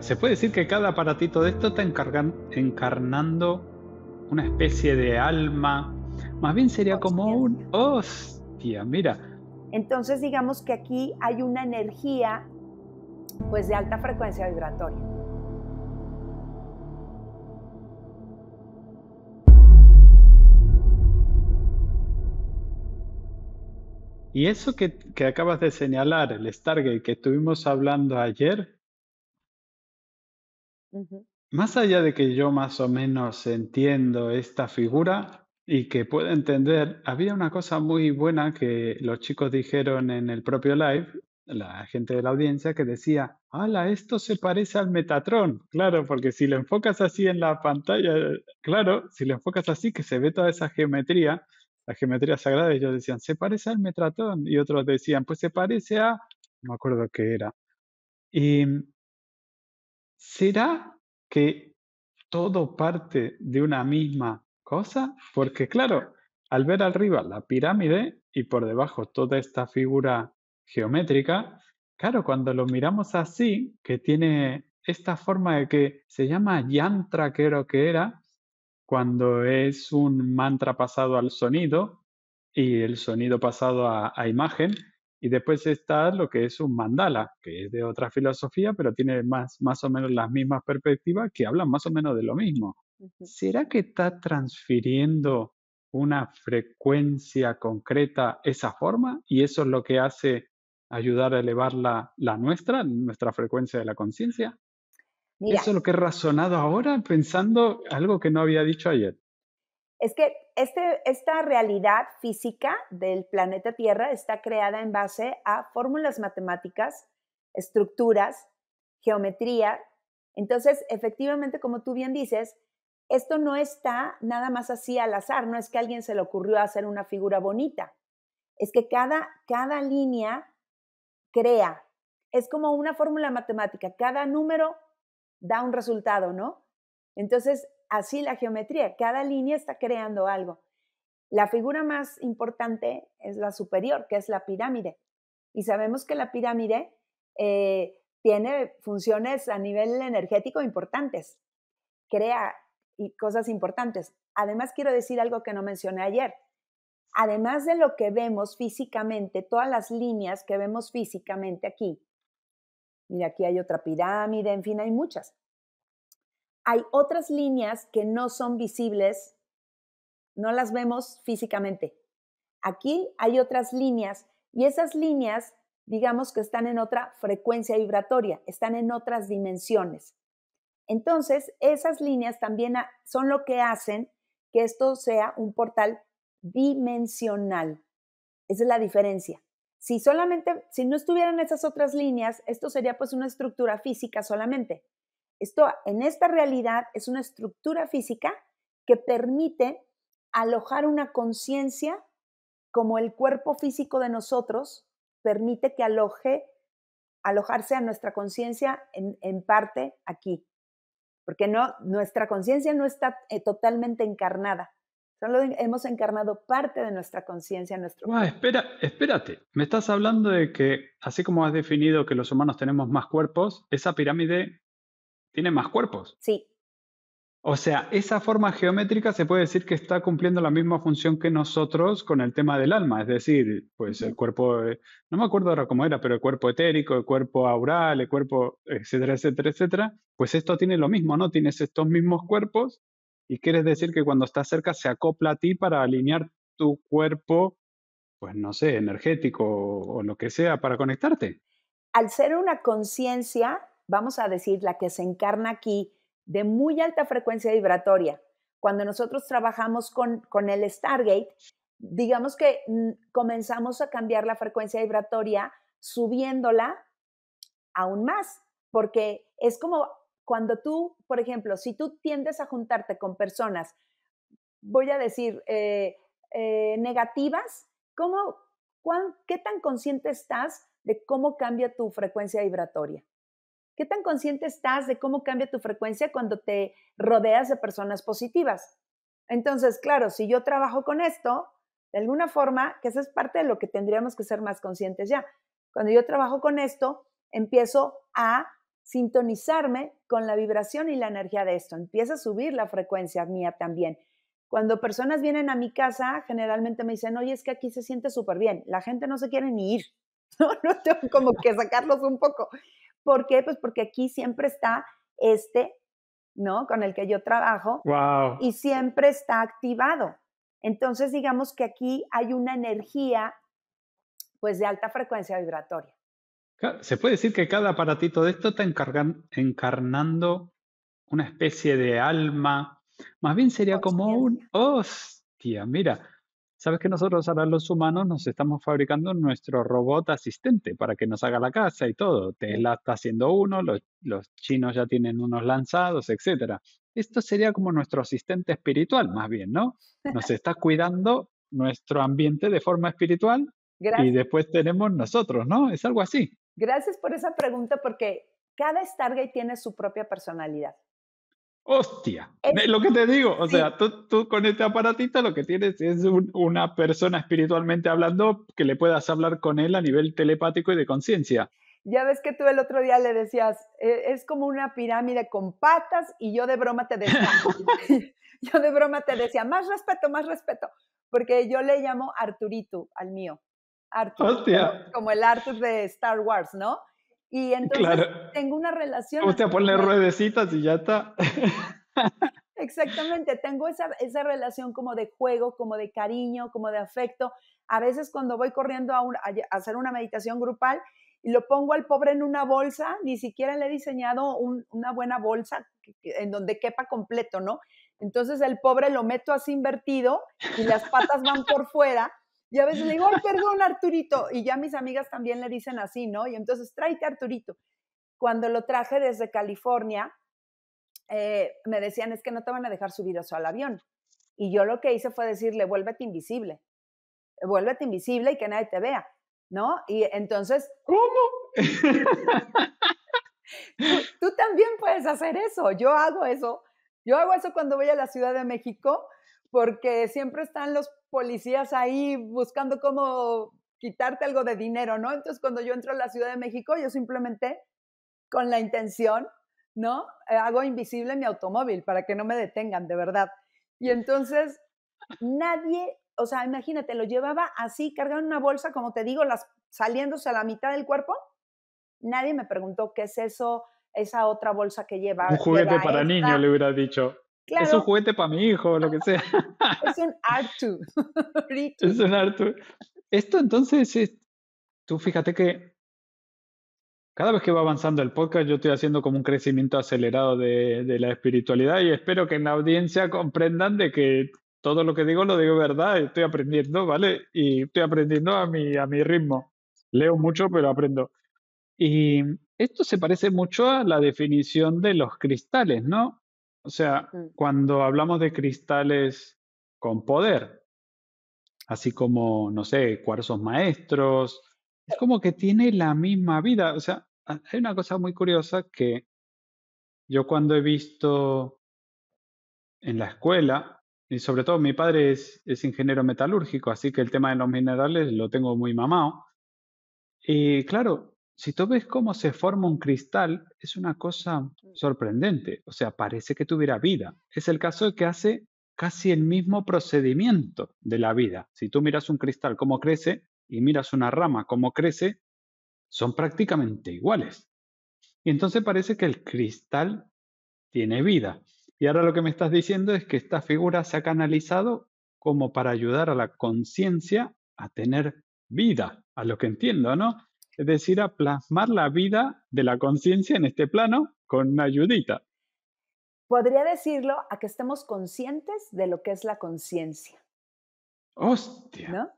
Se puede decir que cada aparatito de esto está encarnando una especie de alma. Más bien sería como un hostia, mira. Entonces digamos que aquí hay una energía pues de alta frecuencia vibratoria. Y eso que, que acabas de señalar, el Stargate que estuvimos hablando ayer, más allá de que yo más o menos entiendo esta figura y que pueda entender, había una cosa muy buena que los chicos dijeron en el propio live, la gente de la audiencia, que decía, ala, esto se parece al Metatron. Claro, porque si lo enfocas así en la pantalla, claro, si lo enfocas así, que se ve toda esa geometría, la geometría sagrada, ellos decían, se parece al Metatron. Y otros decían, pues se parece a, no me acuerdo qué era. Y ¿será que todo parte de una misma cosa? Porque claro, al ver arriba la pirámide y por debajo toda esta figura geométrica, claro, cuando lo miramos así, que tiene esta forma de que se llama yantra, creo que era, cuando es un mantra pasado al sonido y el sonido pasado a imagen, y después está lo que es un mandala, que es de otra filosofía, pero tiene más, más o menos las mismas perspectivas que hablan más o menos de lo mismo. ¿Será que está transfiriendo una frecuencia concreta esa forma y eso es lo que hace ayudar a elevar la, la nuestra, nuestra frecuencia de la conciencia? Eso es lo que he razonado ahora pensando algo que no había dicho ayer es que este, esta realidad física del planeta Tierra está creada en base a fórmulas matemáticas, estructuras, geometría. Entonces, efectivamente, como tú bien dices, esto no está nada más así al azar, no es que alguien se le ocurrió hacer una figura bonita, es que cada, cada línea crea, es como una fórmula matemática, cada número da un resultado, ¿no? Entonces, así la geometría, cada línea está creando algo. La figura más importante es la superior, que es la pirámide. Y sabemos que la pirámide eh, tiene funciones a nivel energético importantes, crea y cosas importantes. Además, quiero decir algo que no mencioné ayer. Además de lo que vemos físicamente, todas las líneas que vemos físicamente aquí, mira, aquí hay otra pirámide, en fin, hay muchas hay otras líneas que no son visibles, no las vemos físicamente. Aquí hay otras líneas y esas líneas, digamos que están en otra frecuencia vibratoria, están en otras dimensiones. Entonces, esas líneas también son lo que hacen que esto sea un portal dimensional. Esa es la diferencia. Si solamente, si no estuvieran esas otras líneas, esto sería pues una estructura física solamente. Esto en esta realidad es una estructura física que permite alojar una conciencia como el cuerpo físico de nosotros permite que aloje, alojarse a nuestra conciencia en, parte aquí. Porque no, nuestra conciencia no está eh, totalmente encarnada. Solo hemos encarnado parte de nuestra conciencia, nuestro ah, cuerpo. espera, espérate. Me estás hablando de que, así como has definido que los humanos tenemos más cuerpos, esa pirámide tiene más cuerpos. Sí. O sea, esa forma geométrica se puede decir que está cumpliendo la misma función que nosotros con el tema del alma, es decir, pues el cuerpo, e, no me acuerdo ahora cómo era, pero el cuerpo etérico, el cuerpo aural, el cuerpo, etcétera, etcétera, etcétera, pues esto tiene lo mismo, ¿no? Tienes estos mismos cuerpos y quieres decir que cuando está cerca se acopla a ti para alinear tu cuerpo, pues no sé, energético o, o lo que sea, para conectarte. Al ser una conciencia, vamos a decir, la que se encarna aquí de muy alta frecuencia vibratoria. Cuando nosotros trabajamos con, el Stargate, digamos que mm, comenzamos a cambiar la frecuencia vibratoria subiéndola aún más, porque es como cuando tú, por ejemplo, si tú tiendes a juntarte con personas, voy a decir, eh, eh, negativas, ¿cómo, cuán, ¿qué tan consciente estás de cómo cambia tu frecuencia vibratoria? ¿Qué tan consciente estás de cómo cambia tu frecuencia cuando te rodeas de personas positivas? Entonces, claro, si yo trabajo con esto, de alguna forma, que esa es parte de lo que tendríamos que ser más conscientes ya. Cuando yo trabajo con esto, empiezo a sintonizarme con la vibración y la energía de esto. Empieza a subir la frecuencia mía también. Cuando personas vienen a mi casa, generalmente me dicen, oye, es que aquí se siente súper bien. La gente no se quiere ni ir. No, no tengo como que sacarlos un poco. ¿Por qué? Pues porque aquí siempre está este, ¿no? Con el que yo trabajo. Wow. Y siempre está activado. Entonces, digamos que aquí hay una energía, pues, de alta frecuencia vibratoria. Se puede decir que cada aparatito de esto está encarnando una especie de alma. Más bien sería como un hostia, mira, Sabes que nosotros ahora los humanos nos estamos fabricando nuestro robot asistente para que nos haga la casa y todo. Tesla está haciendo uno, los, chinos ya tienen unos lanzados, etcétera. Esto sería como nuestro asistente espiritual, más bien, ¿no? Nos está cuidando nuestro ambiente de forma espiritual y después tenemos nosotros, ¿no? Es algo así. Gracias por esa pregunta porque cada Stargate tiene su propia personalidad. Hostia, eh, lo que te digo, o sea, tú, con este aparatito lo que tienes es una persona espiritualmente hablando que le puedas hablar con él a nivel telepático y de conciencia. Ya ves que tú el otro día le decías, e, es como una pirámide con patas y yo de broma te decía, yo de broma te decía, más respeto, más respeto, porque yo le llamo Arturito al mío. Artur, Hostia. como el Artur de Star Wars, ¿no? Y entonces tengo una relación. Usted pone ruedecitas y ya está. Exactamente, tengo esa, esa, relación como de juego, como de cariño, como de afecto. A veces cuando voy corriendo a, hacer una meditación grupal y lo pongo al pobre en una bolsa, ni siquiera le he diseñado una buena bolsa en donde quepa completo, ¿no? Entonces el pobre lo meto así invertido y las patas van por fuera y a veces le digo, perdón, Arturito. Y ya mis amigas también le dicen así, ¿no? Y entonces, tráete Arturito. Cuando lo traje desde California, eh, me decían, es que no te van a dejar subir eso al avión. Y yo lo que hice fue decirle, vuélvete invisible. Vuélvete invisible y que nadie te vea, ¿no? Y entonces... ¿Cómo? tú también puedes hacer eso. Yo hago eso. Yo hago eso cuando voy a la Ciudad de México porque siempre están los policías ahí buscando cómo quitarte algo de dinero, ¿no? Entonces, cuando yo entro a la Ciudad de México, yo simplemente con la intención, ¿no? Eh, hago invisible mi automóvil para que no me detengan, de verdad. Y entonces, nadie, o sea, imagínate, lo llevaba así, cargado en una bolsa, como te digo, las, saliéndose a la mitad del cuerpo. Nadie me preguntó qué es eso, esa otra bolsa que lleva. Un juguete para niño, le hubiera dicho. Es un juguete para mi hijo, lo que sea. es un Artu. es un Artu. Esto entonces es... Tú fíjate que cada vez que va avanzando el podcast, yo estoy haciendo como un crecimiento acelerado de, de, la espiritualidad y espero que en la audiencia comprendan de que todo lo que digo lo digo verdad, estoy aprendiendo, ¿vale? Y estoy aprendiendo a mi, a mi ritmo. Leo mucho, pero aprendo. Y esto se parece mucho a la definición de los cristales, ¿no? O sea, cuando hablamos de cristales con poder, así como, no sé, cuarzos maestros, es como que tiene la misma vida. O sea, ah, hay una cosa muy curiosa que yo cuando he visto en la escuela, y sobre todo mi padre es, es ingeniero metalúrgico, así que el tema de los minerales lo tengo muy mamado. Y eh, claro, si tú ves cómo se forma un cristal, es una cosa mm. sorprendente. O sea, parece que tuviera vida. Es el caso de que hace casi el mismo procedimiento de la vida. Si tú miras un cristal cómo crece y miras una rama cómo crece, son prácticamente iguales. Y entonces parece que el cristal tiene vida. Y ahora lo que me estás diciendo es que esta figura se ha canalizado como para ayudar a la conciencia a tener vida, a lo que entiendo, ¿no? es decir, a plasmar la vida de la conciencia en este plano con una ayudita. Podría decirlo a que estemos conscientes de lo que es la conciencia. Hostia. ¿No?